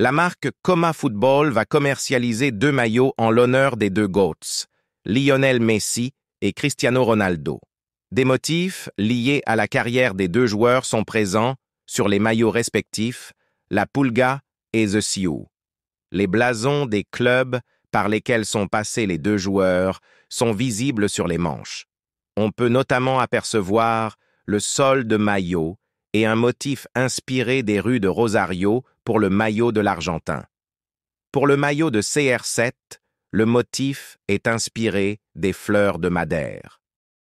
la marque Coma Football va commercialiser deux maillots en l'honneur des deux GOATs, Lionel Messi et Cristiano Ronaldo. Des motifs liés à la carrière des deux joueurs sont présents sur les maillots respectifs, la Pulga et The Sioux. Les blasons des clubs par lesquels sont passés les deux joueurs sont visibles sur les manches. On peut notamment apercevoir le sol de maillot et un motif inspiré des rues de Rosario pour le maillot de l'Argentin. Pour le maillot de CR7, le motif est inspiré des fleurs de Madère.